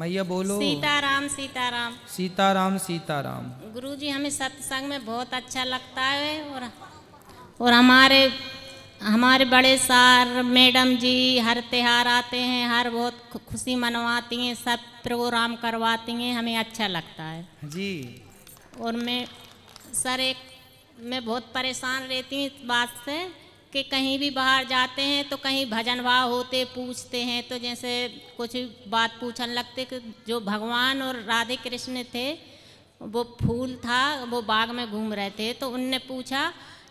मैया बोलो सीताराम सीताराम सीताराम सीताराम गुरु जी हमें सत्संग में बहुत अच्छा लगता है और और हमारे हमारे बड़े सार मैडम जी हर त्यौहार आते हैं हर बहुत खुशी मनवाती हैं सब प्रोग्राम करवाती हैं हमें अच्छा लगता है जी और मैं सर एक मैं बहुत परेशान रहती हूँ इस बात से कि कहीं भी बाहर जाते हैं तो कहीं भजन भाव होते पूछते हैं तो जैसे कुछ बात पूछने लगते कि जो भगवान और राधे कृष्ण थे वो फूल था वो बाग में घूम रहे थे तो उनने पूछा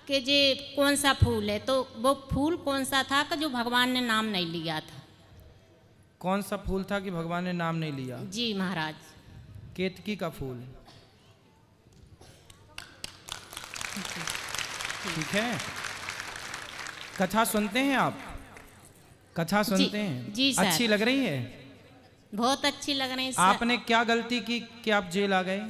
कि जे कौन सा फूल है तो वो फूल कौन सा था कि जो भगवान ने नाम नहीं लिया था कौन सा फूल था कि भगवान ने नाम नहीं लिया जी महाराज केतकी का फूल ठीक है कथा सुनते हैं आप कथा सुनते जी, हैं जी सर अच्छी लग रही है बहुत अच्छी लग रही है आपने क्या गलती की कि आप जेल आ गए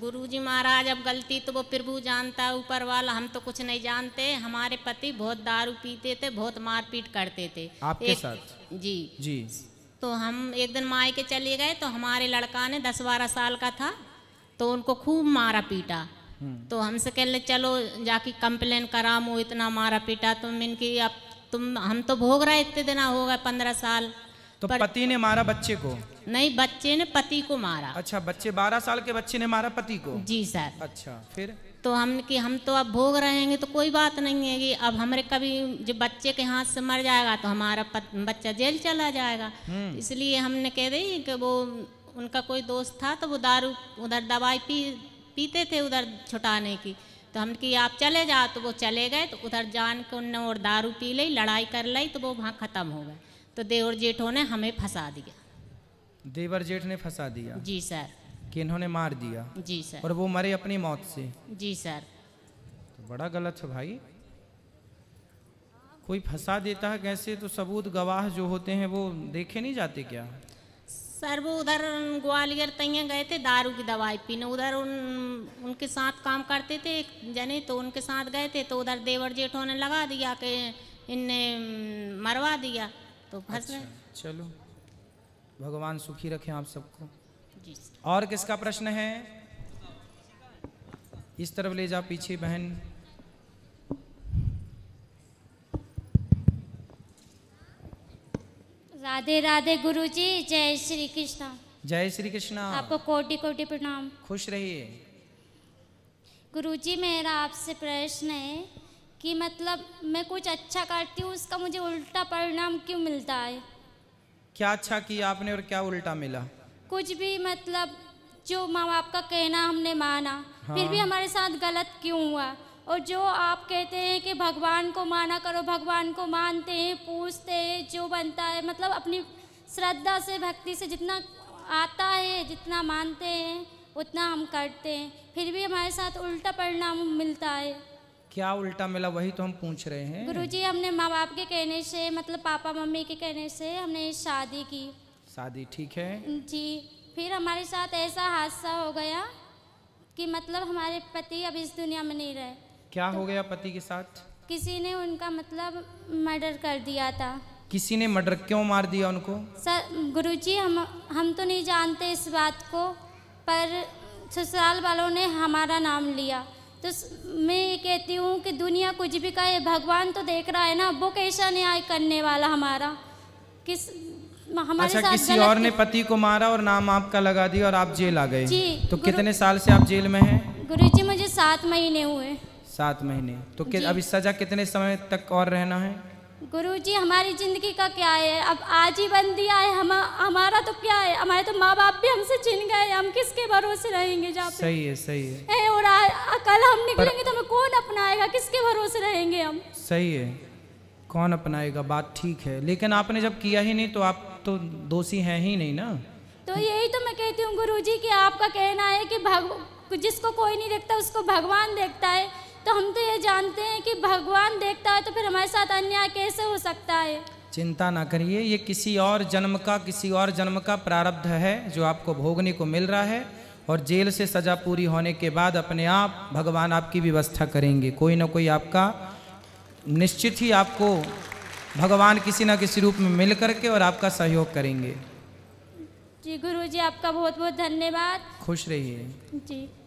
गुरुजी महाराज अब गलती तो वो प्रभु जानता है ऊपर वाला हम तो कुछ नहीं जानते हमारे पति बहुत दारू पीते थे बहुत मारपीट करते थे आपके एक, साथ जी जी तो हम एक दिन मायके चले गए तो हमारे लड़का ने दस बारह साल का था तो उनको खूब मारा पीटा तो हमसे कह ले चलो जाके कंप्लेन करा मो इतना मारा पीटा तुम तो इनकी अब तुम हम तो भोग रहे इतने दिन हो गए पंद्रह साल तो पर... पति ने मारा बच्चे को नहीं बच्चे ने पति को मारा अच्छा बच्चे बारह साल के बच्चे ने मारा पति को जी सर अच्छा फिर तो हम कि हम तो अब भोग रहेंगे तो कोई बात नहीं है कि अब हमारे कभी जो बच्चे के हाथ से मर जाएगा तो हमारा बच्चा जेल चला जाएगा हम्म। इसलिए हमने कह दी कि वो उनका कोई दोस्त था तो वो दारू उधर दवाई पी पीते थे उधर छुटाने की तो हम कि आप चले जाओ तो वो चले गए तो उधर जान के उनने और दारू पी ली लड़ाई कर ली तो वो वहाँ ख़त्म हो गए तो देवर जेठों ने हमें फंसा दिया देवर जेठ ने फंसा दिया जी सर कि इन्होंने मार दिया जी सर और वो मरे अपनी मौत से जी सर तो बड़ा गलत है भाई कोई फंसा देता है कैसे तो सबूत गवाह जो होते हैं वो देखे नहीं जाते क्या सर वो उधर ग्वालियर तैयार गए थे दारू की दवाई पीने उधर उन उनके साथ काम करते थे जने तो उनके साथ गए थे तो उधर देवर जेठों ने लगा दिया कि इनने मरवा दिया तो फंस अच्छा, गए अच्छा, चलो भगवान सुखी रखे आप सबको और किसका प्रश्न है इस तरफ ले जा पीछे बहन राधे राधे गुरु जी जय श्री कृष्ण जय श्री कृष्ण आपको कोटि कोटि प्रणाम खुश रहिए गुरु जी मेरा आपसे प्रश्न है कि मतलब मैं कुछ अच्छा करती हूँ उसका मुझे उल्टा परिणाम क्यों मिलता है क्या अच्छा किया आपने और क्या उल्टा मिला कुछ भी मतलब जो माँ बाप का कहना हमने माना हाँ। फिर भी हाँ। हमारे साथ गलत क्यों हुआ और जो आप कहते हैं कि भगवान को माना करो भगवान को मानते हैं पूछते हैं जो बनता है मतलब अपनी श्रद्धा से भक्ति से जितना आता है जितना मानते हैं उतना हम करते हैं फिर भी हमारे साथ उल्टा परिणाम मिलता है क्या उल्टा मिला वही तो हम पूछ रहे हैं गुरुजी हमने माँ बाप के कहने से मतलब पापा मम्मी के कहने से हमने शादी की शादी ठीक है जी फिर हमारे साथ ऐसा हादसा हो गया कि मतलब हमारे पति अब इस दुनिया में नहीं रहे क्या तो हो गया पति के साथ किसी ने उनका मतलब मर्डर कर दिया था किसी ने मर्डर क्यों मार दिया उनको सर जी हम हम तो नहीं जानते इस बात को पर ससुराल वालों ने हमारा नाम लिया तो मैं ये कहती हूँ कि दुनिया कुछ भी कहे भगवान तो देख रहा है ना वो कैसा न्याय करने वाला हमारा किस हमारे अच्छा किसी और ने पति को मारा और नाम आपका लगा दिया और आप जेल आ गए जी तो कितने साल से आप जेल में हैं जी मुझे सात महीने हुए सात महीने तो अभी सजा कितने समय तक और रहना है गुरु जी हमारी जिंदगी का क्या है अब आज ही बन दिया है हम हमारा तो क्या है हमारे तो माँ बाप भी हमसे छिन गए हम किसके भरोसे रहेंगे जहाँ सही है सही है ए, और आ, कल हम निकलेंगे पर... तो हमें कौन अपनाएगा किसके भरोसे रहेंगे हम सही है कौन अपनाएगा बात ठीक है लेकिन आपने जब किया ही नहीं तो आप तो दोषी हैं ही नहीं ना तो यही तो मैं कहती हूँ गुरु जी की आपका कहना है कि भग जिसको कोई नहीं देखता उसको भगवान देखता है जानते हैं कि भगवान देखता है तो फिर हमारे साथ अन्याय कैसे हो सकता है चिंता ना करिए ये किसी और जन्म का किसी और जन्म का प्रारब्ध है जो आपको भोगने को मिल रहा है और जेल से सजा पूरी होने के बाद अपने आप भगवान आपकी व्यवस्था करेंगे कोई ना कोई आपका निश्चित ही आपको भगवान किसी ना किसी रूप में मिल करके और आपका सहयोग करेंगे जी गुरु जी आपका बहुत बहुत धन्यवाद खुश रहिए जी